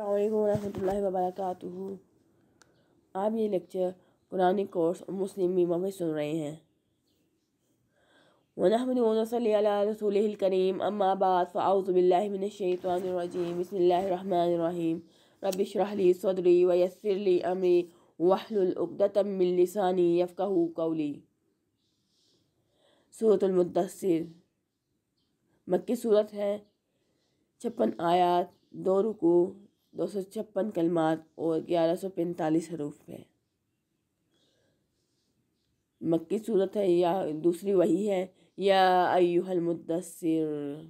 अल्लाम वबरक आप ये लेक्चर कुरानी कोर्स और मुस्लिम बीमा में सुन रहे हैं रसूल करीम अम्माबाद फ़ाउज़बिल्लिमिनशैतवानरजीम बसमीम रबिशरली सदरी वयसरली अमरी वाहलतमिलसानी यफ़क़ कौली सूरतमदसर मक्की सूरत है छप्पन आयात दो रुकू दो सौ छप्पन कलमात और ग्यारह सौ पैंतालीस हरूफ हैं मक्की सूरत है या दूसरी वही है या अयुहल मुद्दसर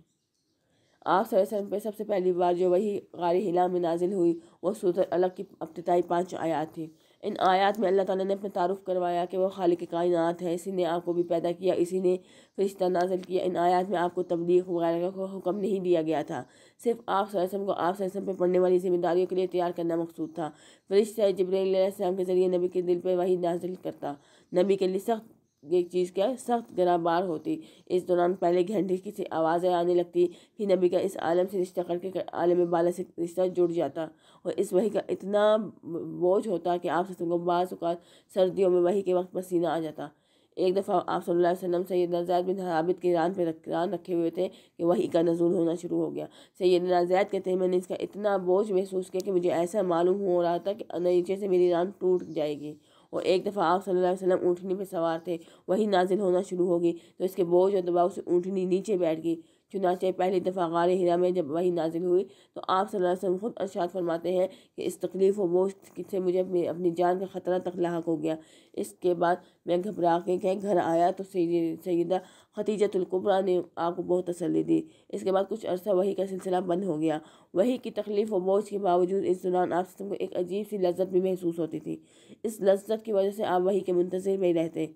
आप सरसम पे सबसे पहली बार जो वही गारी हिला में नाजिल हुई वह सूरत अलग की अब्तदाई पाँच आयात थी इन आयात में अल्लाह ताला ने अपना तारुफ करवाया कि वह खालिक कायनात है इसी ने आपको भी पैदा किया इसी ने फरिश्ता नाजल किया इन आयात में आपको तबलीग वगैरह का हुक्म नहीं दिया गया था सिर्फ आप सरसम को आप सरसम पर पढ़ने वाली जिम्मेदारियों के लिए तैयार करना मकसूद था फरिश्ता जबरी के ज़रिए नबी के दिल पर वही नाजिल करता नबी के लिए सख्त ये चीज़ क्या सख्त गराबार होती इस दौरान पहले घंटे की सी आवाज़ें आने लगती कि नबी का इस आलम से रिश्ता करके आलम बाला से रिश्ता जुड़ जाता और इस वही का इतना बोझ होता कि आप को बाज़ात सर्दियों में वही के वक्त पसीना आ जाता एक दफ़ा आप सल्ला वसम सैद सैदना बिन हाबित के रान रख रान रखे हुए थे कि वही का नजूल होना शुरू हो गया सैद जैद कहते हैं मैंने इसका इतना बोझ महसूस किया कि मुझे ऐसा मालूम हो रहा था कि नीचे से मेरी रान टूट जाएगी और एक दफ़ा आप सल्लल्लाहु अलैहि वसल्लम ऊँटनी पर सवार थे वही नाजिल होना शुरू हो गई तो इसके बोझ और दबाव से ऊँटनी नीचे बैठ गई चुनाचे पहली दफ़ा गार हिरा में जब वही नाजिल हुई तो आप सल्लम ख़ुद अर्शात फरमाते हैं कि इस तकलीफ़ व बोझ से मुझे अपनी जान का ख़तरा तक लाक हो गया इसके बाद मैं घबरा के कहीं घर आया तो सैदा खतीजतुल्कुबरा ने आपको बहुत तसली दी इसके बाद कुछ अर्सा वही का सिलसिला बंद हो गया वही की तकलीफ़ व बोझ के बावजूद इस दौरान आप को एक अजीब सी लज्जत भी महसूस होती थी इस लज्जत की वजह से आप वही के मुंतजर में रहते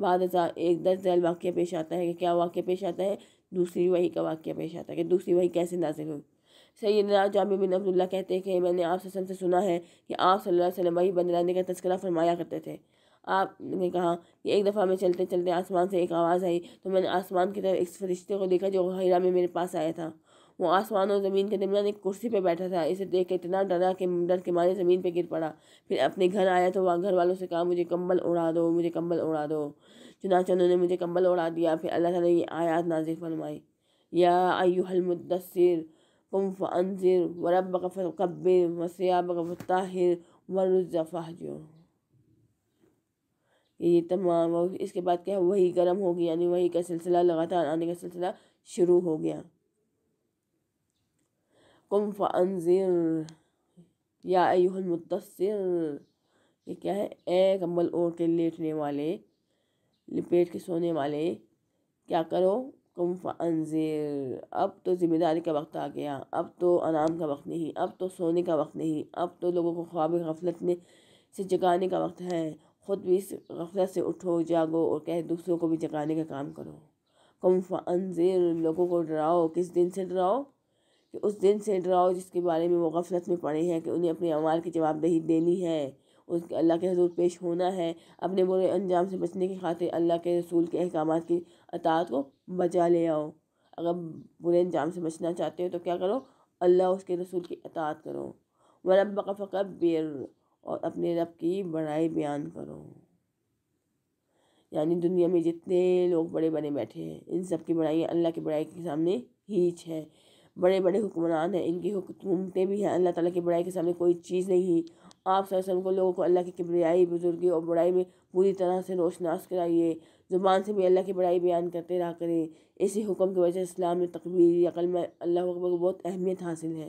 बाद एक दस दैल वाक्य पेश आता है कि क्या वाक्य पेश आता है दूसरी वही का वाक्य पेश आता है कि दूसरी वही कैसे नाजिल हुई सैदना जाम बिन अब्दुल्ला कहते हैं कि मैंने आप सल्लम से सुना है कि आप सल्ला अलैहि वही रहने का तस्करा फरमाया करते थे आपने कहा कि एक दफ़ा मैं चलते चलते आसमान से एक आवाज़ आई तो मैंने आसमान की तरफ एक फरिश्ते को देखा जो हिरा में मेरे पास आया था वो आसमान और ज़मीन के दरमियान एक कुर्सी पर बैठा था इसे देख के इतना डरा कि डर के मारे ज़मीन पर गिर पड़ा फिर अपने घर आया तो वहाँ घर वालों से कहा मुझे कम्बल उड़ा दो मुझे कम्बल उड़ा दो चुनाच उन्होंने मुझे कम्बल उड़ा दिया फिर अल्लाह तला ये आयात नाजिर फरमाई या आयु मुदसर कम फ़नज़िर वरब कब्बिर वसयाब ताहिर वर्ज़फ़ाजो ये तमाम इसके बाद क्या वही गर्म हो गई यानी वही का सिलसिला लगातार आने का सिलसिला शुरू हो गया क़ुम फ़अन्ज़िर या अयूहल मुदस्सिर ये क्या है ए कंबल ओढ़ के लेटने वाले लिपेट के सोने वाले क्या करो कुम फ़अन्ज़िर अब तो ज़िम्मेदारी का वक्त आ गया अब तो आराम का वक्त नहीं अब तो सोने का वक्त नहीं अब तो लोगों को ख्वाब गफलत में से जगाने का वक्त है ख़ुद भी इस गफलत से उठो जागो और कह दूसरों को भी जगाने का काम करो कुम फ़अन्ज़िर लोगों को डराओ किस दिन से डराओ कि उस दिन से डराओ जिसके बारे में वो गफलत में पड़े हैं कि उन्हें अपने अमाल की जवाबदेही देनी है उसके अल्लाह के हजूर पेश होना है अपने बुरे अंजाम से बचने की खातिर अल्लाह के रसूल के अहकाम की अतात को बचा ले आओ अगर बुरे अंजाम से बचना चाहते हो तो क्या करो अल्लाह उसके रसूल की अतात करो व रब फ़कबिर और अपने रब की बड़ाई बयान करो यानी दुनिया में जितने लोग बड़े बने बैठे हैं इन सब की बड़ाई अल्लाह की बड़ाई के सामने हीच है बड़े बड़े हुक्मरान हैं इनकी हुकूमतें भी हैं अल्लाह ताला की बड़ाई के सामने कोई चीज़ नहीं आप वसम को लोगों को अल्लाह की किबरियाई बुजुर्गी और बड़ाई में पूरी तरह से रोशनास कराइए ज़ुबान से भी अल्लाह की बड़ाई बयान करते रहा करें इसी हुक्म की वजह से इस्लाम में तकबीर अकल में अल्लाह अकबर को बहुत अहमियत हासिल है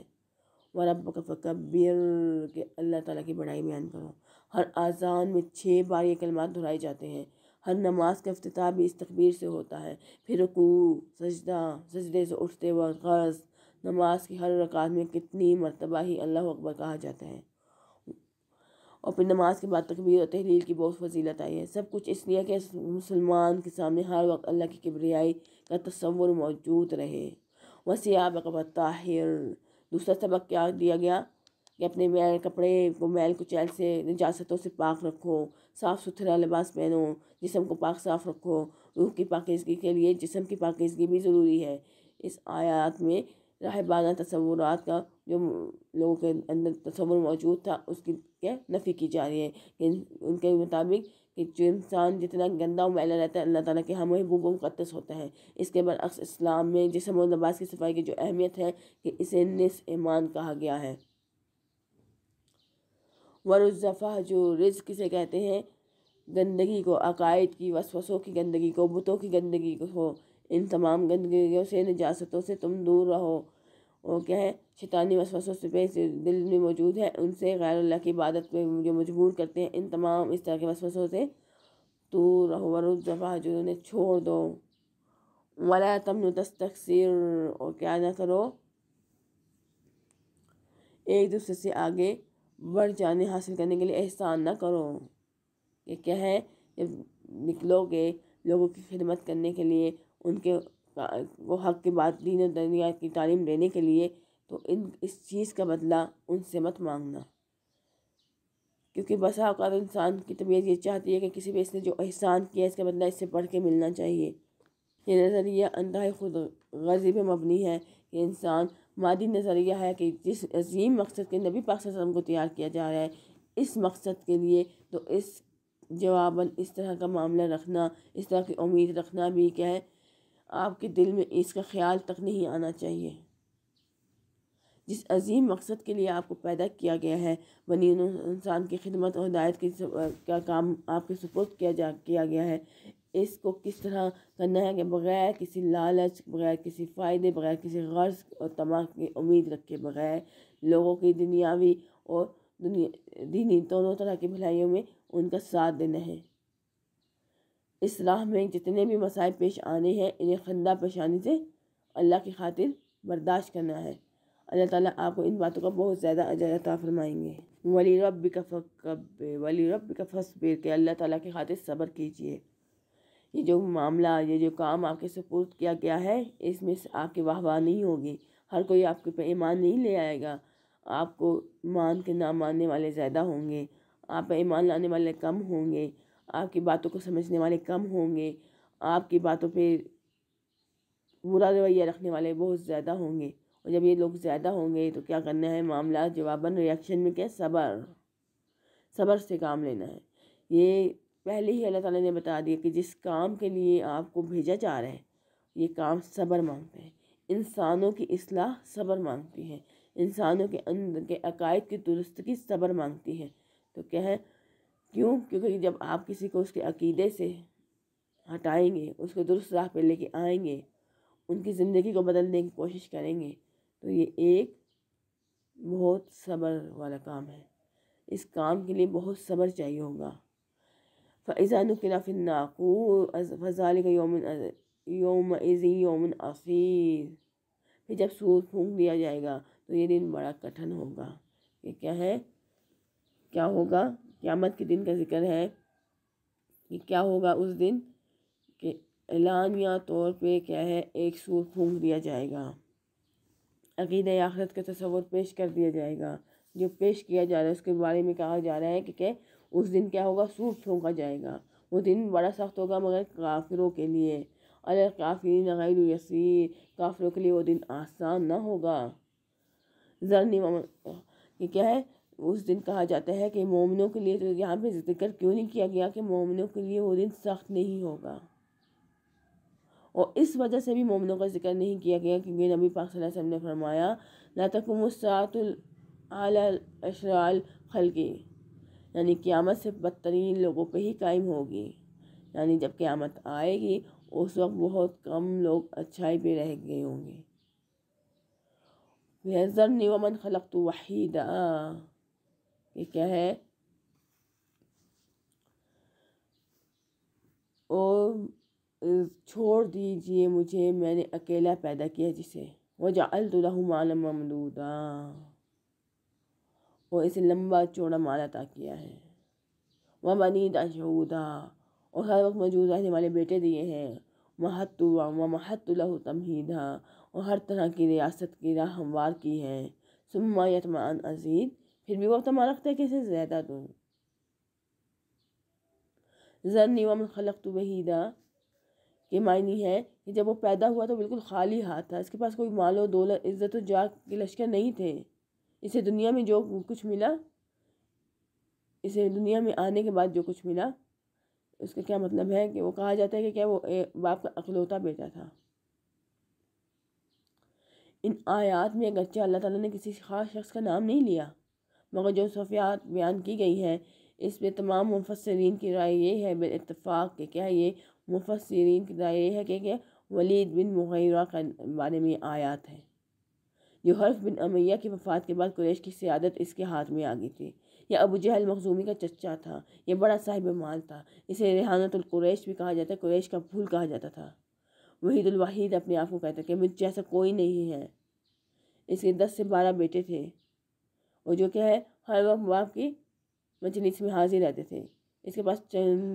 वरब कबीर के अल्लाह ताला की बड़ाई बयान करो हर आज़ान में छः बार ये कलमात दोहराए जाते हैं हर नमाज का अफ्ताह भी इस तकबीर से होता है फिर रुकू सजदा सजदे से उठते वक्त नमाज की हर रकात में कितनी मरतबा ही अल्लाह अकबर कहा जाता है और फिर नमाज के बाद तकबीर और तहलील की बहुत फजीलत आई है सब कुछ इसलिए कि मुसलमान के सामने हर वक्त अल्लाह की किबरियाई का तस्वुर मौजूद रहे वसियाब ताहिर दूसरा सबक क्या दिया गया कि अपने मैल कपड़े को मैल कुचैल से निजास्तों से पाक रखो साफ़ सुथरा लिबास पहनो जिसम को पाक साफ़ रखो रूह की पाकिजगी के लिए जिसम की पाकिजगी भी ज़रूरी है इस आयात में राहबाना तस्वूर का जो लोगों के अंदर तस्वुर मौजूद था उसकी क्या नफ़ी की जा रही है कि उनके मुताबिक कि जो इंसान जितना गंदा और मैला रहता है अल्लाह ताला के हम महबूब मुकदस होता है इसके बरअक्स इस्लाम में जिसम और नमाज की सफाई की जो अहमियत है कि इसे निस ईमान कहा गया है वरुज़फ़ा जो रिज किसे कहते हैं गंदगी को अकायद की वसवसों की गंदगी को बुतों की गंदगी को इन तमाम गंदगी से निजातों से तुम दूर रहो और क्या है शैतानी वसवसों से पे दिल में मौजूद है उनसे गैर अल्लाह की इबादत पे जो मजबूर करते हैं इन तमाम इस तरह के वसवसों से दूर रहो वरुद जफा जो उन्हें छोड़ दो वाला तमन तस्तर और क्या ना करो एक दूसरे से आगे बढ़ जाने हासिल करने के लिए एहसान ना करो ये क्या है जब निकलोगे लोगों की खिदमत करने के लिए उनके वो हक़ की बात दीन दरिया दुनिया की तालीम देने के लिए तो इन इस चीज़ का बदला उनसे मत मांगना क्योंकि बसा अवकात इंसान की तबीयत ये चाहती है कि किसी भी इसने जो एहसान किया है इसका बदला इससे पढ़ के मिलना चाहिए ये नज़रिया अंधा खुद गर्जी मबनी है कि इंसान मादी नज़रिया है कि जिस अजीम मकसद के नबी पाक को तैयार किया जा रहा है इस मकसद के लिए तो इस जवाबन इस तरह का मामला रखना इस तरह की उम्मीद रखना भी क्या है आपके दिल में इसका ख्याल तक नहीं आना चाहिए जिस अजीम मकसद के लिए आपको पैदा किया गया है बनी इंसान की खिदमत और हदायत की का काम आपके सपोर्ट किया जा किया गया है इसको किस तरह करना है कि बग़ैर किसी लालच बग़ैर किसी फ़ायदे बग़ैर किसी गर्ज और तमाम की उम्मीद रखे बग़ैर लोगों की दुनियावी और दुनिया दीनी दोनों तरह की भलाइयों में उनका साथ देना है राह में जितने भी मसाइब पेश आने हैं इन्हें खंदा परेशानी से अल्लाह की खातिर बर्दाश्त करना है अल्लाह ताला आपको इन बातों का बहुत ज़्यादा अजर फरमाएंगे वली रब का फ़कब वली रब का फसबिर के अल्लाह ताला की खातिर सब्र कीजिए ये जो मामला ये जो काम आपके सपोर्ट किया गया है इसमें आपकी वाहवाह नहीं होगी हर कोई आपके पे ईमान नहीं ले आएगा आपको मान के ना मानने वाले ज़्यादा होंगे आप ईमान लाने वाले कम होंगे आपकी बातों को समझने वाले कम होंगे आपकी बातों पे बुरा रवैया रखने वाले बहुत ज़्यादा होंगे और जब ये लोग ज़्यादा होंगे तो क्या करना है मामला जवाबन रिएक्शन में क्या सबर सबर से काम लेना है ये पहले ही अल्लाह ताला ने बता दिया कि जिस काम के लिए आपको भेजा जा रहा है ये काम सब्र मांगता है इंसानों की असलाह सब्र मांगती है इंसानों के अंदर के अकायद की की सब्र मांगती है तो क्या है क्यों क्योंकि जब आप किसी को उसके अकीदे से हटाएंगे उसको दुरुस्त राह पर लेके आएंगे उनकी ज़िंदगी को बदलने की कोशिश करेंगे तो ये एक बहुत सब्र वाला काम है इस काम के लिए बहुत सब्र चाहिए होगा फ़ैज़ा नकिला फ़िन्नाकूर फजाल का योम योम इज़ी योम फिर जब सूर फूंक दिया जाएगा तो ये दिन बड़ा कठिन होगा ये क्या है क्या होगा क़्यामत के दिन का जिक्र है कि क्या होगा उस दिन कि एलानिया तौर पे क्या है एक सूर फूंक दिया जाएगा अकीद आखरत का तस्वर पेश कर दिया जाएगा जो पेश किया जा रहा है उसके बारे में कहा जा रहा है कि क्या उस दिन क्या होगा सूर फूंका जाएगा वो दिन बड़ा सख्त होगा मगर काफिरों के लिए अल काफी नगैर यसीर काफिरों के लिए वो दिन आसान ना होगा जरनी कि क्या है उस दिन कहा जाता है कि मोमिनों के लिए तो यहाँ पे जिक्र क्यों नहीं किया गया कि मोमिनों के लिए वो दिन सख्त नहीं होगा और इस वजह से भी मोमिनों का जिक्र नहीं किया गया क्योंकि नबी पाक वसल्लम ने फरमाया ला तकुमसातुलशराल खलकी यानी क़्यामत से बदतरीन लोगों पर ही कायम होगी यानी जब क़्यामत आएगी उस वक्त बहुत कम लोग अच्छाई पर रह गए होंगे वह जर खलक तो वहीदा ये क्या है ओ छोड़ दीजिए मुझे मैंने अकेला पैदा किया जिसे वह जाल माल ममदूदा और इसे लंबा चौड़ा माल अता किया है वह बनी दाशूदा और हर वक्त मौजूद रहने वाले बेटे दिए हैं महत्व व महतुल्ला तमहीदा और हर तरह की रियासत की राह हमवार की है सुम्मा यतमान अजीद फिर भी वो तमा रखते कैसे ज़्यादा दूँ जरनी वमन खलक तो वहीदा के मायनी है कि जब वो पैदा हुआ तो बिल्कुल खाली हाथ था इसके पास कोई मालो दौलत इज्जत तो जा के लश्कर नहीं थे इसे दुनिया में जो कुछ मिला इसे दुनिया में आने के बाद जो कुछ मिला उसका क्या मतलब है कि वो कहा जाता है कि क्या वो बाप का अकलौता बेटा था इन आयात में अगरचे अल्लाह ताला ने किसी खास शख्स का नाम नहीं लिया मगर जो सफ़ियात बयान की गई हैं इसमें तमाम मुफसरीन की राय ये है बेतफाक़ के क्या ये मुफसरीन की राय ये है कि क्या वलीद बिन मुहैरा के बारे में आयात है जो हर्फ बिन अमैया की वफात के बाद कुरैश की सियादत इसके हाथ में आ गई थी यह अबू जहल मखजूमी का चचा था यह बड़ा साहिब माल था इसे रेहानतुल्कुरैश भी कहा जाता है कुरैश का फूल कहा जाता था वहीदुलवाहिद अपने आप को कहता कि मुझ जैसा कोई नहीं है इसके दस से बारह बेटे थे वो जो क्या है हर वक्त बाप की मजलिस में हाजिर रहते थे इसके पास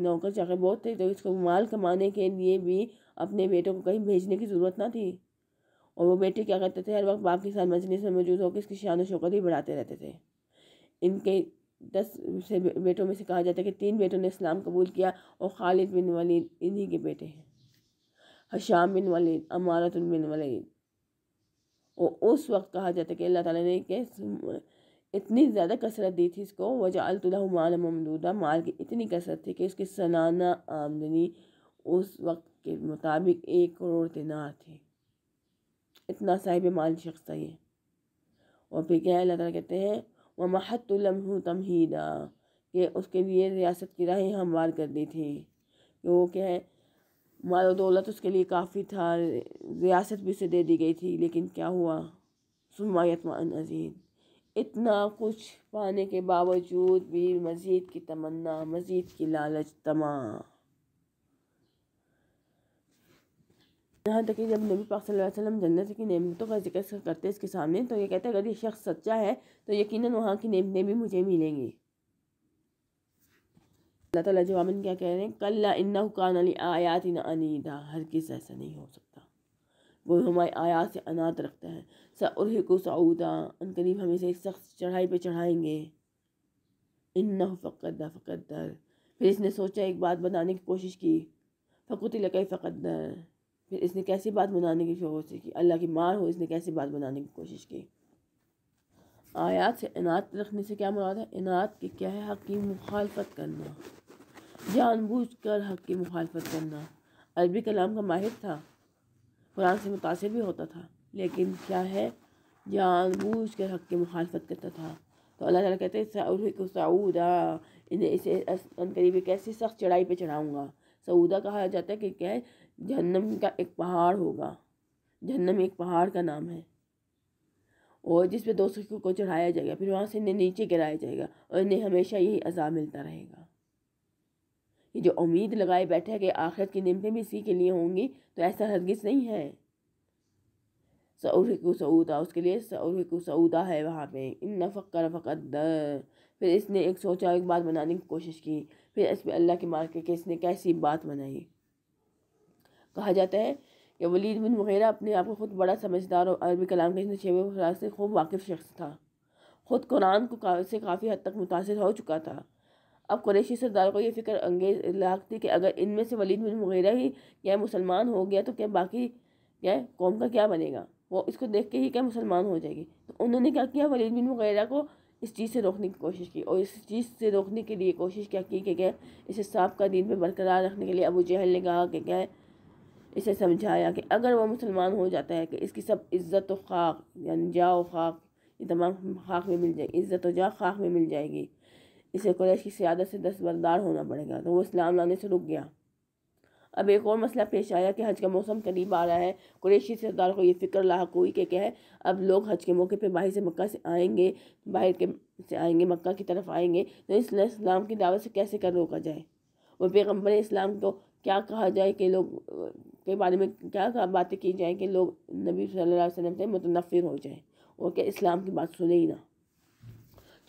नौकर चाकर बहुत थे तो इसको माल कमाने के लिए भी अपने बेटों को कहीं भेजने की ज़रूरत ना थी और वो बेटे क्या करते थे हर वक्त बाप के साथ मजलिस में मौजूद होकर इसकी शान शौकत ही बढ़ाते रहते थे इनके दस से बेटों में से कहा जाता है कि तीन बेटों ने इस्लाम कबूल किया और खालिद बिन वलीद इन्हीं के बेटे हैं हशाम बिन वलीद अमारत बिन वलीद और उस वक्त कहा जाता है कि अल्लाह ताला ने के इतनी ज़्यादा कसरत दी थी इसको माल ममदूदा माल की इतनी कसरत थी कि उसकी सालाना आमदनी उस वक्त के मुताबिक एक करोड़ दिनार थी इतना साहिब माल शख्स था ये और फिर क्या अल्लाह ताला कहते हैं वमहतुलमहू तमहीदा कि उसके लिए रियासत की राहें हमवार कर दी थी कि वो क्या है माल दौलत उसके लिए काफ़ी था रियासत भी उसे दे दी गई थी लेकिन क्या हुआ सुमायत मान अजीज़ इतना कुछ पाने के बावजूद भी मज़ीद की तमन्ना मज़ीद की लालच तमा यहाँ तक कि जब नबी पाक सल्लल्लाहु अलैहि वसल्लम जन्नत की नेमतों का जिक्र करते हैं इसके सामने तो ये कहते हैं अगर ये शख्स सच्चा है तो यकीनन वहाँ की नेमतें भी मुझे मिलेंगी अल्लाह ताला जवाबन क्या कह रहे हैं कल्ला इन्ना कान अली आयात अनीदा हर किस ऐसा नहीं हो सकता वो हमारी आयात से अनाथ रखता है सउरह को सऊदा करीब हम इसे एक सख्त चढ़ाई पर चढ़ाएंगे इन्ना फ़कदा फ़कदर फिर इसने सोचा एक बात बनाने की कोशिश की फ़कुत लकई फ़कदर फिर इसने कैसी बात बनाने की कोशिश की अल्लाह की मार हो इसने कैसी बात बनाने की कोशिश की आयात से इनात रखने से क्या मुराद है इनात के क्या है हक़ की मुखालफत करना जानबूझ कर हक़ की मुखालफत करना अरबी कलाम का माहिर था कुरान से मुतासर भी होता था लेकिन क्या है जान बूझ कर हक़ की मुखालफत करता था तो अल्लाह ताला कहते हैं सऊदा इन्हें इसे करीब एक ऐसी सख्त चढ़ाई पे चढ़ाऊँगा सऊदा कहा जाता है कि क्या जहन्नम का एक पहाड़ होगा जहन्नम एक पहाड़ का नाम है और जिस पर दो को चढ़ाया जाएगा फिर वहाँ से इन्हें नीचे गिराया जाएगा और इन्हें हमेशा यही अज़ा मिलता रहेगा ये जो उम्मीद लगाए बैठे कि आखिरत की नमतें भी इसी के लिए होंगी तो ऐसा हरगिज नहीं है सऊर सऊदा उसके लिए सऊर सऊदा है वहाँ पे इन फ़क्र फ़कदर फिर इसने एक सोचा एक बात बनाने की कोशिश की फिर इस पर अल्लाह के मार के इसने कैसी बात बनाई कहा जाता है कि वलीद बिन वगैरह अपने आप को ख़ुद बड़ा समझदार और अरबी कलाम के इसने शेब से खूब वाकिफ़ शख्स था ख़ुद कुरान को से काफ़ी हद तक मुतासर हो चुका था अब कुरैशी सरदार को ये फिक्र अंगेज लाख थी कि अगर इनमें से वलीद बिन मुगैरा ही क्या मुसलमान हो गया तो क्या बाकी क्या कौम का क्या बनेगा वो इसको देख के ही क्या मुसलमान हो जाएगी तो उन्होंने क्या किया वलीद बिन मुगैरा को इस चीज़ से रोकने की कोशिश की और इस चीज़ से रोकने के लिए कोशिश क्या की कि क्या इसे साफ का दिन में बरकरार रखने के लिए अबू जहल ने कहा कि क्या इसे समझाया कि अगर वह मुसलमान हो जाता है कि इसकी सब इज़्ज़त व खाक यानी जाओ खाक ये तमाम खाक में मिल जाएगी इज़्ज़त व जा खाक में मिल जाएगी इसे कुरैश की सियादत से दस्तबरदार होना पड़ेगा तो वो इस्लाम लाने से रुक गया अब एक और मसला पेश आया कि हज का मौसम करीब आ रहा है क्रैशी सरदार को ये फ़िक्र लाक हुई कि क्या है अब लोग हज के मौके पर बाहर से मक्का से आएंगे बाहर के से आएंगे मक्का की तरफ आएंगे तो इसलिए इस्लाम की दावत से कैसे कर रोका जाए वो पैगम्बर इस्लाम को क्या कहा जाए कि लोग के बारे में क्या बातें की जाएँ कि लोग नबी सल्लल्लाहु अलैहि वसल्लम से मुतनफ़िर हो जाए और क्या इस्लाम की बात सुने ही ना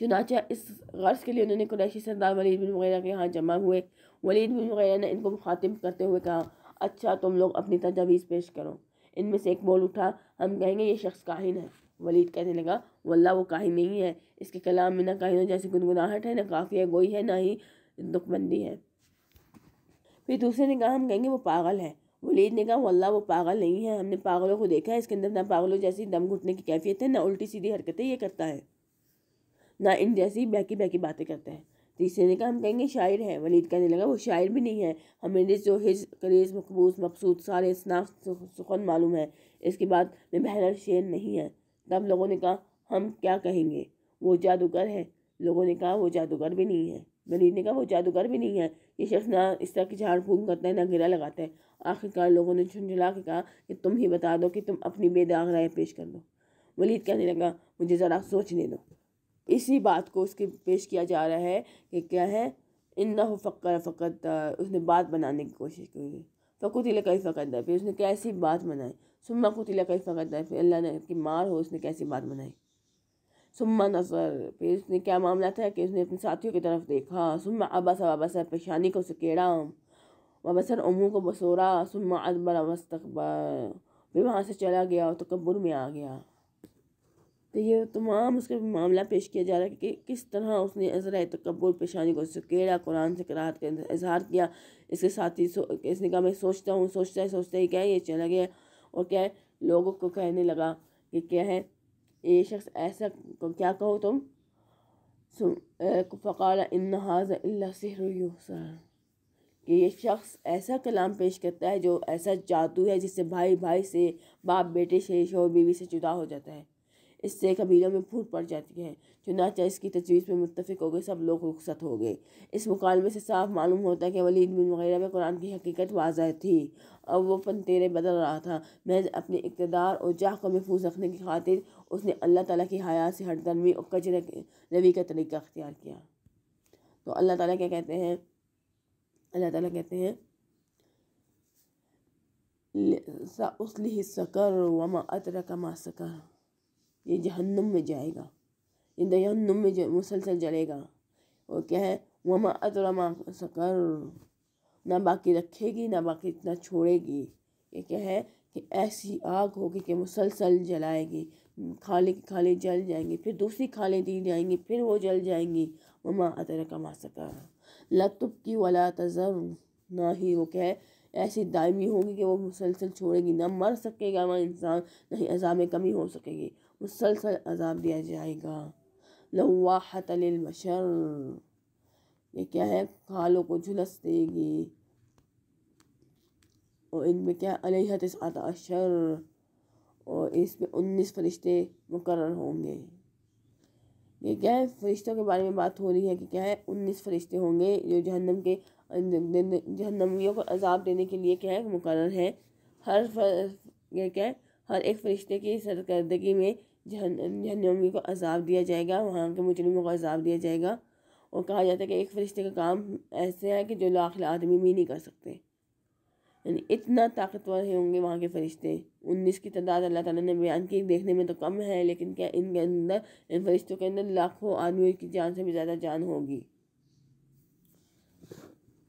चुनाचा इस गर्ज के लिए उन्होंने कुरैशी सरदार वलीद बिन वगैरह के यहाँ जमा हुए वलीद बिन वगैरह ने इनको मुखातिब करते हुए कहा अच्छा तुम लोग अपनी तजावीज़ पेश करो इनमें से एक बोल उठा हम कहेंगे ये शख्स काहिन है वलीद कहने लगा वल्ला वो काहिन नहीं है इसके कलाम में ना काहिन जैसी गुनगुनाहट है ना काफ़िया गोई है ना ही दुखबंदी है फिर दूसरे ने कहा हम कहेंगे वो पागल है वलीद ने कहा वल्ला वो पागल नहीं है हमने पागलों को देखा है इसके अंदर ना पागलों जैसी दम घुटने की कैफियत है ना उल्टी सीधी हरकतें ये करता है ना इन जैसी बहकी बहकी बातें करता है तीसरे ने कहा हम कहेंगे शायर है वलीद कहने लगा वो शायर भी नहीं है हमें जो हिज करेज मकबूस मकसूद सारे स्नाफ सुखन मालूम है इसके बाद में बहर शेर नहीं है तब लोगों ने कहा हम क्या कहेंगे वो जादूगर है लोगों ने कहा वो जादूगर भी नहीं है वलीद ने कहा वो जादूगर भी नहीं है ये शख्स ना इस तरह की झाड़ फूंक करता है ना गिरा लगाता है आखिरकार लोगों ने झुंझुला के कहा कि तुम ही बता दो कि तुम अपनी बेदाग राय पेश कर दो वलीद कहने लगा मुझे ज़रा सोचने दो इसी बात को उसके पेश किया जा रहा है कि क्या है इन्ना हो फ़क्र फ़कत उसने बात बनाने की कोशिश की फ़कुत इला कई फ़कत फिर उसने कैसी बात बनाई सुम्मा कुत इला कई फ़कत फिर अल्लाह ने की मार हो उसने कैसी बात बनाई सुम्मा नसर फिर उसने क्या मामला था कि उसने अपने साथियों की तरफ देखा सुम्मा अबा सा पेशानी को सकेड़ा वबसर उमू को बसोरा सुम्मा अदबर वस्तकबर फिर वहाँ से चला गया और तकबर में आ गया तो ये तमाम उसका मामला पेश किया जा रहा है कि, किस तरह उसने अजरा कबूल पेशानी को सकेड़ा कुरान से करात का इजहार किया इसके साथ ही इसने कहा मैं सोचता हूँ सोचता है सोचता ही क्या है ये चला गया और क्या है लोगों को कहने लगा कि क्या है ये शख्स ऐसा क्या कहो तुम फ़काल इन हाजर कि ये शख्स ऐसा कलाम पेश करता है जो ऐसा जादू है जिससे भाई भाई से बाप बेटे से शोर बीवी से जुदा हो जाता है इससे कबीलों में फूट पड़ जाती है चुनाचा इसकी तजवीज़ में मुतफ़ हो गए सब लोग रुखसत हो गए इस मुकालमे से साफ मालूम होता है कि वलीद बिन वगैरह में कुरान की हकीकत वाजह थी अब वो तेरे बदल रहा था महज अपने इकतदार और जाह को महफूज रखने की खातिर उसने अल्लाह ताली की हयात से हटदर्मी और कचरे रवि का तरीका अख्तियार किया तो अल्लाह ताली क्या कहते हैं अल्लाह ताली कहते हैं उसली सकर वमा अतर कमा सकर ये जहन्नम में जाएगा ये जहन्नम में मुसलसल जलेगा और क्या है वमा अतरमा सकर ना बाकी रखेगी ना बाकी इतना छोड़ेगी ये क्या है कि ऐसी आग होगी कि मुसलसल जलाएगी खाले की खाले जल जाएंगी फिर दूसरी खाले दी जाएंगी फिर वो जल जाएंगी ममा अतर कमा सकर लतुब की वाला तजर ना ही वो क्या है ऐसी दायमी होगी कि वो मुसलसल छोड़ेगी ना मर सकेगा वह इंसान ना ही अज़ाम कमी हो सकेगी मुसलसल अजाब दिया जाएगा लवाहत लवाहतलमशर ये क्या है खालों को झुलस देगी और इनमें क्या अलहत अशर और इसमें उन्नीस फरिश्ते मुकर होंगे ये क्या है फरिश्तों के बारे में बात हो रही है कि क्या है उन्नीस फरिश्ते होंगे जो जहन्नम के जहन्नमियों को अजाब देने के लिए क्या है मुकर है हर फर, ये क्या है हर एक फरिश्ते की सरकर्दगी में जहन जहनमी को अजाब दिया जाएगा वहाँ के मुजरमों को अजाब दिया जाएगा और कहा जाता है कि एक फ़रिश्ते का काम ऐसे है कि जो लाख आदमी भी नहीं कर सकते यानी इतना ताकतवर होंगे वहाँ के फरिश्ते उन्नीस की तादाद अल्लाह ताला ने बयान की देखने में तो कम है लेकिन क्या इनके अंदर इन फरिश्तों के अंदर लाखों आदमियों की जान से भी ज़्यादा जान होगी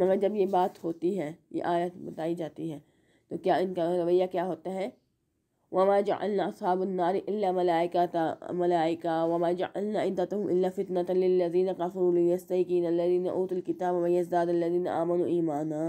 मगर जब ये बात होती है ये आयत बताई जाती है तो क्या इनका रवैया क्या होता है वमा जल्ला साबुन्नार मलाइका मलाइका वमा जल्ला इद्दतम फ़ितनतलजीन कफ़रूलस्तिन लजीन ओतलकिताब वज़दादीन आमन ईमाना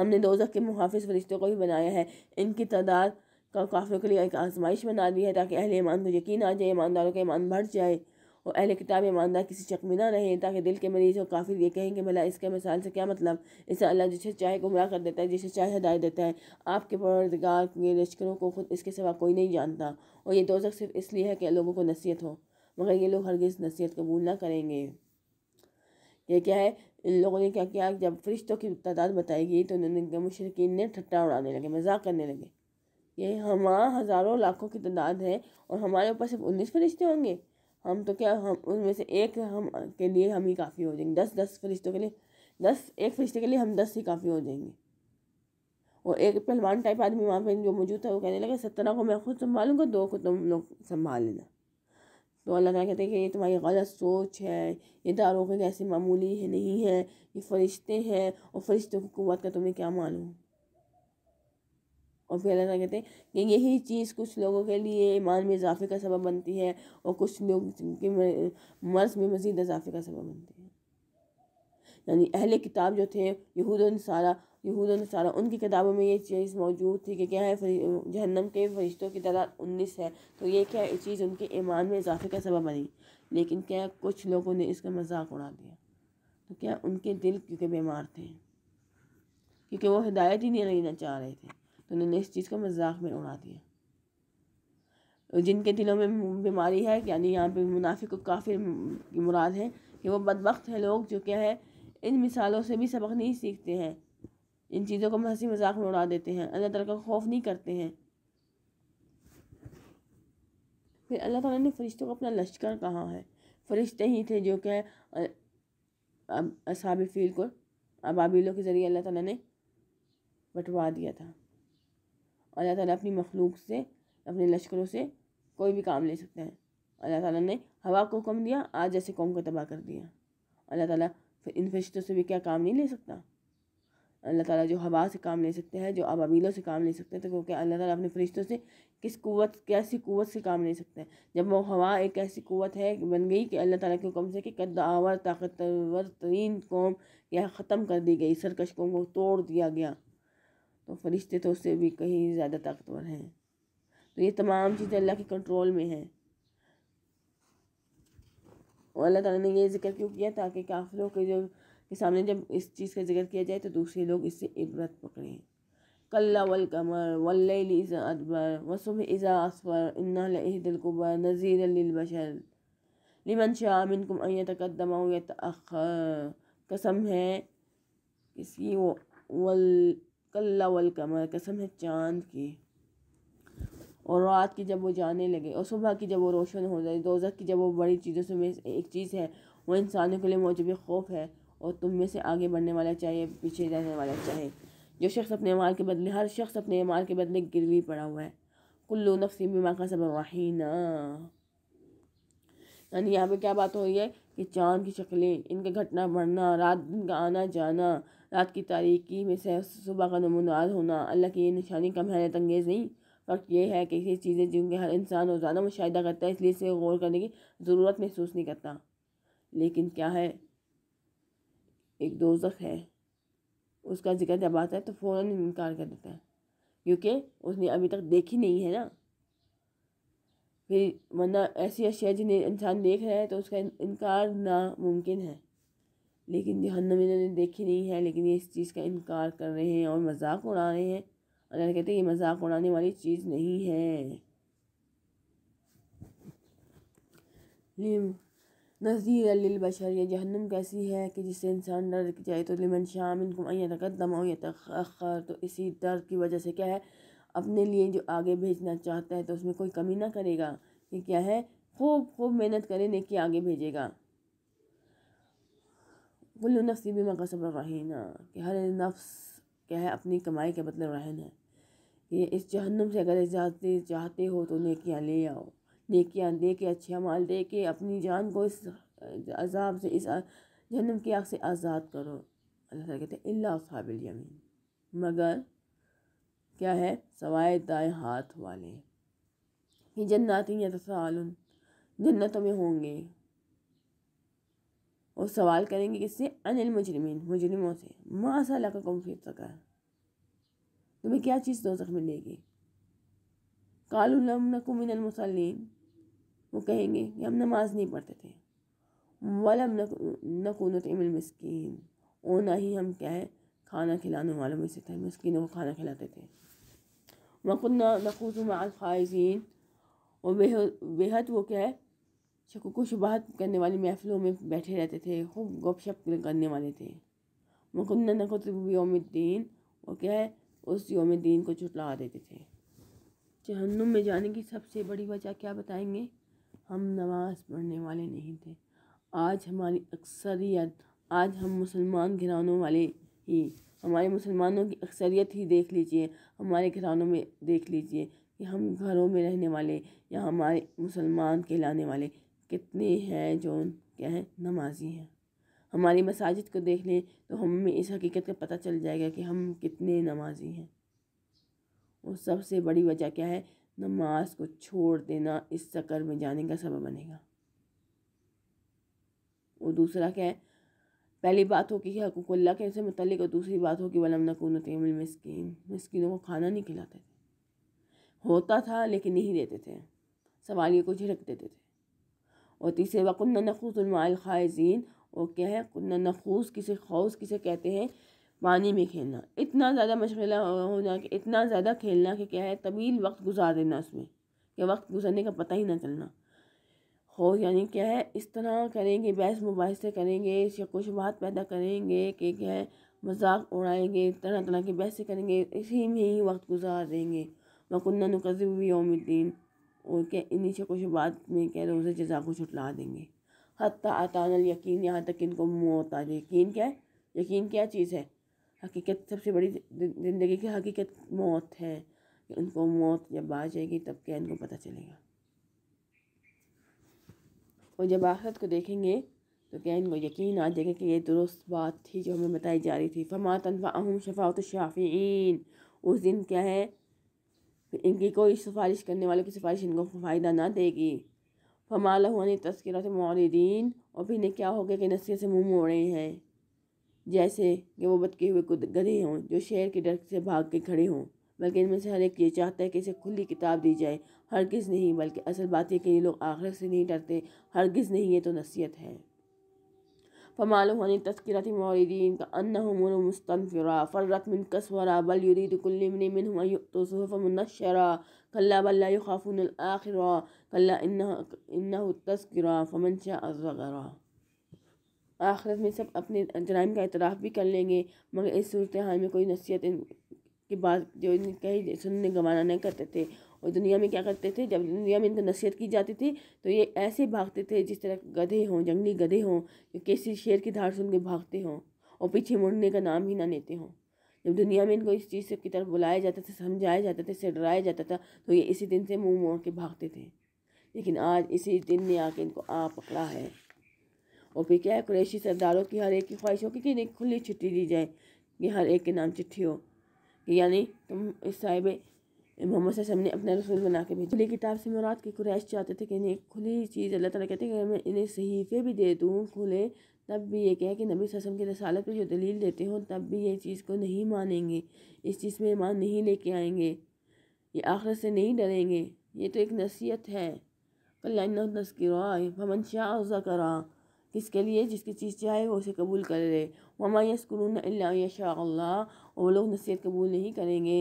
हमने दोजख के मुहाफ़ फरिश्तों को भी बनाया है इनकी तादाद का काफिलों के लिए एक आजमाइश बना दी है ताकि अहल ईमान को यकीन आ जाए ईमानदारों का ईमान बढ़ जाए और अहल किताब ईमानदार किसी शक में ना रहे ताकि दिल के मरीज और काफिर ये कहें कि भला इसके मिसाल से क्या मतलब इसे अल्लाह जिसे चाहे गुमराह कर देता है जिसे चाहे हदायत देता है आपके परदगार के लश्करों को खुद इसके सिवा कोई नहीं जानता और ये दोजक सिर्फ इसलिए है कि लोगों को नसीहत हो मगर ये लोग हरगिज़ नसीहत कबूल ना करेंगे ये क्या है इन लोगों ने क्या किया जब फरिश्तों की तादाद बताई गई तो उन्होंने मुशरकिन ने ठट्टा उड़ाने लगे मजाक करने लगे ये हमारा हज़ारों लाखों की तादाद है और हमारे ऊपर सिर्फ उन्नीस फरिश्ते होंगे हम तो क्या हम उनमें से एक हम के लिए हम ही काफ़ी हो जाएंगे दस दस फरिश्तों के लिए दस एक फरिश्ते के लिए हम दस ही काफ़ी हो जाएंगे और एक पहलवान टाइप आदमी वहाँ पे जो मौजूद था वो कहने लगा सत्रह को मैं खुद संभालूंगा दो को तुम लोग संभाल लेना तो अल्लाह ताला कहते हैं कि ये तुम्हारी गलत सोच है ये दारों के कैसे मामूली है नहीं है ये फरिश्ते हैं और फरिश्तों की कुत का तुम्हें क्या मालूम और फिर अल्लाह कहते हैं कि यही चीज़ कुछ लोगों के लिए ईमान में इजाफे का सबब बनती है और कुछ लोग के मर्ज में मज़ीद इजाफे का सबब बनती है यानी अहले किताब जो थे यहूद यहूदारा यहूद उनकी किताबों में ये चीज़ मौजूद थी कि क्या है जहन्नम के फरिश्तों की तरह उन्नीस है तो ये क्या ये चीज़ उनके ईमान में इजाफे का सबब बनी लेकिन क्या कुछ लोगों ने इसका मजाक उड़ा दिया तो क्या उनके दिल क्योंकि बीमार थे क्योंकि वो हिदायत ही नहीं लेना चाह रहे थे तो उन्होंने इस चीज़ को मजाक में उड़ा दिया जिनके दिलों में बीमारी है यानी यहाँ पे मुनाफिक काफिर की मुराद है कि वो बदबक है लोग जो क्या है इन मिसालों से भी सबक नहीं सीखते हैं इन चीज़ों को हंसी मजाक में उड़ा देते हैं अल्लाह तला का खौफ नहीं करते हैं फिर अल्लाह ताला ने फरिश्तों को अपना लश्कर कहा है फरिश्ते ही थे जो क्या अब असाब फील को अबाबिलों के ज़रिए अल्लाह ताला ने बंटवा दिया था अल्लाह ताला अपनी मखलूक से अपने लश्करों से कोई भी काम ले सकते हैं अल्लाह ताला ने हवा को हुक्म दिया आज जैसे कौम को तबाह कर दिया अल्लाह ताला फिर इन फरिश्तों से भी क्या काम नहीं ले सकता अल्लाह ताला जो हवा से काम ले सकते हैं जो अबाबीलों से काम ले सकते हैं तो क्योंकि अल्लाह ताला अपने फरिश्तों से किस कुवत कैसी कुवत से काम ले सकते हैं जब वो हवा एक ऐसी कुवत है बन गई कि अल्लाह ताला के हुक्म से कि कदावर ताकतवर तरीन कौम यह ख़त्म कर दी गई सरकश कौम को तोड़ दिया गया तो फरिश्ते तो उससे भी कहीं ज़्यादा ताकतवर हैं तो ये तमाम चीज़ें अल्लाह के कंट्रोल में हैं और अल्लाह ताला ने ये जिक्र क्यों किया ताकि काफिलों के जो के सामने जब इस चीज़ का जिक्र किया जाए तो दूसरे लोग इससे इबरत पकड़ें कल्ला वल कमर वल्लिज़ा अदबर वसुब इज़ा असफर इन्नादिलकुबर नज़ीर बशर लिमन शाह मिनकुम अय या तखर कसम है इसकी वल कल्ला वल कमर कसम है चांद की और रात की जब वो जाने लगे और सुबह की जब वो रोशन हो जाए दो की जब वो बड़ी चीज़ों से में एक चीज़ है वो इंसानों के लिए मौजूद खौफ है और तुम में से आगे बढ़ने वाला चाहे पीछे रहने वाला चाहे जो शख्स अपने माल के बदले हर शख्स अपने माल के बदले गिरवी पड़ा हुआ है कुल्लू नफसी बीमा का सब वाहिना यानी यहाँ पे क्या बात हो रही है कि चांद की शक्लें इनका घटना बढ़ना रात दिन का आना जाना रात की तारीख़ी में से सुबह का नमोनार होना अल्लाह की ये निशानी कम हैरत अंगेज़ नहीं फ़र्क ये है कि ऐसी चीज़ें जिनके हर इंसान रोज़ाना मुशाह करता है इसलिए इसे गौर करने की ज़रूरत महसूस नहीं करता लेकिन क्या है एक दोजख है उसका जिक्र जब आता है तो फ़ौर इनकार कर देता है क्योंकि उसने अभी तक देखी नहीं है ना फिर वरना ऐसी अशिया जिन्हें इंसान देख रहा है तो उसका इनकार नामुमकिन है लेकिन जहन्नम इन्होंने देखी नहीं है लेकिन ये इस चीज़ का इनकार कर रहे हैं और मजाक उड़ा रहे हैं अल्लाह कहते हैं ये मजाक उड़ाने वाली चीज़ नहीं है नज़ीर बशर यह जहन्नम कैसी है कि जिससे इंसान डर जाए तो लिमन शाम इनको अँ तकदम हो या तखर तो इसी डर की वजह से क्या है अपने लिए जो आगे भेजना चाहता है तो उसमें कोई कमी ना करेगा ये क्या है खूब खूब मेहनत करें नेकी आगे भेजेगा कुल नफ्स ये भी मकसब रहना कि हर नफ्स क्या है अपनी कमाई के बदले रहन है कि इस जहन्नम से अगर जाते चाहते हो तो नकियाँ ले आओ नकियाँ दे के अच्छे माल दे के अपनी जान को इस अजाब से इस जहनम की आग से आज़ाद करो अल्लाह कहते हैं अल्ला यमीन मगर क्या है सवाए दाएँ हाथ वाले ये जन्नाती या जन्नतों में होंगे और सवाल करेंगे किससे अनिल मुजरमिन मुजरमों से माशा का कौन सका तुम्हें क्या चीज़ दो मिलेगी कालू नकुमिन मुसलिन वो कहेंगे कि हम नमाज नहीं पढ़ते थे वलम नकुन तमिलमस्किन और ना ही हम क्या है खाना खिलाने वालों में से थे मिसकिनों को खाना खिलाते थे वकुन्ना नकूस और बेहद बेहद वो क्या है शकूको अच्छा, बात करने वाली महफिलों में बैठे रहते थे खूब गपशप करने वाले थे मकुन्ना नकुतब योम दीन और क्या है उस योम दीन को चुटला देते थे जहन्नुम में जाने की सबसे बड़ी वजह क्या बताएंगे हम नमाज़ पढ़ने वाले नहीं थे आज हमारी अक्सरियत आज हम मुसलमान घरानों वाले ही हमारे मुसलमानों की अक्सरियत ही देख लीजिए हमारे घरानों में देख लीजिए कि हम घरों में रहने वाले या हमारे मुसलमान कहलाने वाले कितने हैं जो क्या है नमाजी हैं हमारी मसाजिद को देख लें तो हमें इस हकीकत का पता चल जाएगा कि हम कितने नमाजी हैं और सबसे बड़ी वजह क्या है नमाज को छोड़ देना इस चक्कर में जाने का सबब बनेगा और दूसरा क्या है पहली बात हो कि हकूकल्ला के से मतलब और दूसरी बात हो कि वलम नकून तमिल मस्किन मस्किनों को खाना नहीं खिलाते थे होता था लेकिन नहीं देते थे सवालियों को झिड़क देते थे और तीसरे व कन्ना नखूसमाल ख़ायजीन और क्या है कन्ना नखूस किसे खौस किसे कहते हैं पानी में खेलना इतना ज़्यादा मशगला होना कि इतना ज़्यादा खेलना कि क्या है तवील वक्त गुजार देना उसमें कि वक्त गुजरने का पता ही ना चलना हो यानी क्या है इस तरह करेंगे बहस से करेंगे शको शुबात पैदा करेंगे कि क्या है मजाक उड़ाएंगे तरह तरह की बहसें करेंगे इसी में ही वक्त गुजार देंगे वकुन्ना नकज़ब योमिद्दीन और क्या नीचे कुछ बात में क्या रोज़ जजा को छुटला देंगे हती अतानल यकीन यहाँ तक इनको मौत आ जाए यकीन क्या है यकीन क्या चीज़ है हकीकत सबसे बड़ी ज़िंदगी की हकीकत मौत है उनको मौत जब आ जाएगी तब क्या इनको पता चलेगा और जब आखिरत को देखेंगे तो क्या इनको यकीन आ जाएगा कि ये दुरुस्त बात थी जो हमें बताई जा रही थी फमा तनफ़ा अहम शफ़ात शाफ़ीन उस दिन क्या है इनकी कोई सिफारिश करने वालों की सिफारिश इनको फ़ायदा ना देगी फमाल हुआ तस्कर मौरदीन और फिर इन्हें क्या हो गया कि नस्के से मुँह मोड़े हैं जैसे कि वो बदके हुए गधे हों जो शेर के डर से भाग के खड़े हों बल्कि इनमें से हर एक ये चाहता है कि इसे खुली किताब दी जाए हरगिज़ नहीं बल्कि असल बात यह कि ये लोग आखिर से नहीं डरते हरगिज़ नहीं ये तो नसीहत है फमालुम अन तस्करत मौरदीन का अनहमन मुस्तनफ़रा फ़र्रत मिन कसवरा बल युरीद कुल्लिमन मिन तो सहफ मुनशरा कल्ला बल्ला युखाफुन आखिरा कल्ला इन्ना तस्करा फमन शाहरा आखिरत में सब अपने जराइम का इतराफ़ भी कर लेंगे मगर इस सूरत हाल में कोई नसीहत के बाद जो कहीं सुनने गवाना नहीं करते थे और दुनिया में क्या करते थे जब दुनिया में इनको नसीहत की जाती थी तो ये ऐसे भागते थे जिस तरह गधे हों जंगली गधे हों जो किसी शेर की धार सुन के भागते हों और पीछे मुड़ने का नाम ही ना लेते हों जब दुनिया में इनको इस चीज़ की तरफ बुलाया जाता था समझाया जाता था इसे डराया जाता था तो ये इसी दिन से मुँह मोड़ के भागते थे लेकिन आज इसी दिन ने आके इनको आ पकड़ा है और फिर क्या है कुरैशी सरदारों की हर एक की ख्वाहिश हो कि इन्हें खुली चिट्ठी दी जाए कि हर एक के नाम चिट्ठी हो यानी तुम इस साहिब मोहम्मद ने अपना रसूल बना के भेजा खुली किताब से मुराद के कुरैश चाहते थे कि इन्हें खुली चीज़ अल्लाह ताला कहते हैं कि मैं इन्हें सहीफ़े भी दे दूँ खुले तब भी ये कहे कि नबी वसम की रसालत पर जो दलील देते हो तब भी ये चीज़ को नहीं मानेंगे इस चीज़ में ईमान नहीं लेके आएंगे ये आखिरत से नहीं डरेंगे ये तो एक नसीहत है कल्याण तस्करा हमन शाह जकरा किसके लिए जिसकी चीज़ चाहे वो उसे कबूल कर ले मामा यसकुरून शाह और वो लोग नसीहत कबूल नहीं करेंगे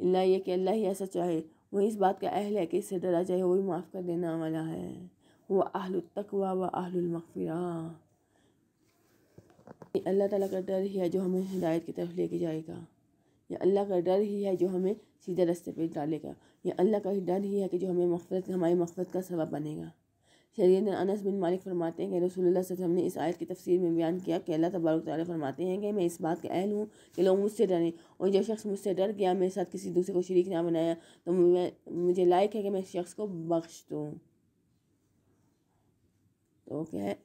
अल्लाह ये कि अल्लाह ही ऐसा चाहे वो इस बात का अहल है कि इससे डरा जाए वही माफ़ कर देना वाला है वह तकवा व आहलमफ़रा अल्लाह ताला का डर ही है जो हमें हिदायत की तरफ लेके जाएगा या अल्लाह का डर ही है जो हमें सीधे रास्ते पर डालेगा या अल्लाह का ही डर ही है कि जो हमें मफरत हमारी मफरत का सबब बनेगा शरीद अनस बिन मालिक फरमाते हैं कि रसोल्ला वसम ने इस आयत की तफसीर में बयान किया कि अल्लाह तबारक तारे फरमाते हैं कि मैं इस बात का अहल हूँ कि लोग मुझसे डरें और जब शख्स मुझसे डर गया मेरे साथ किसी दूसरे को शरीक ना बनाया तो मैं मुझे लायक है कि मैं इस शख्स को बख्श दूँ तो क्या है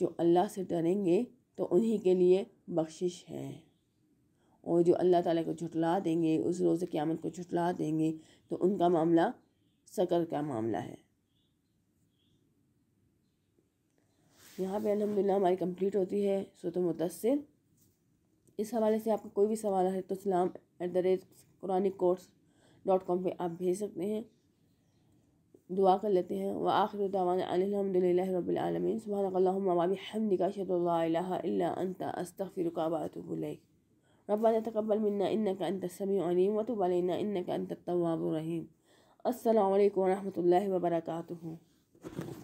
जो अल्लाह से डरेंगे तो उन्हीं के लिए बख्शिश है और जो अल्लाह ताली को झुटला देंगे उस रोज़ क़्यामत को झुटला देंगे तो उनका मामला सकर का मामला है यहाँ पे अलहमदिल्ला हमारी कंप्लीट होती है सूरत मुदसर इस हवाले से आपका कोई भी सवाल है तो Islam at the rate Qurani course dot com पर आप भेज सकते हैं दुआ कर लेते हैं व आखिर दावानदल सुबहानकल्लाबी हमद का शत अस्तफ़िरकाबातबल रबाना तकबल मन्ना इन्न का अंत समी अलीम वतुबलना इन्न का अंत तवाबरहीम अल्लाम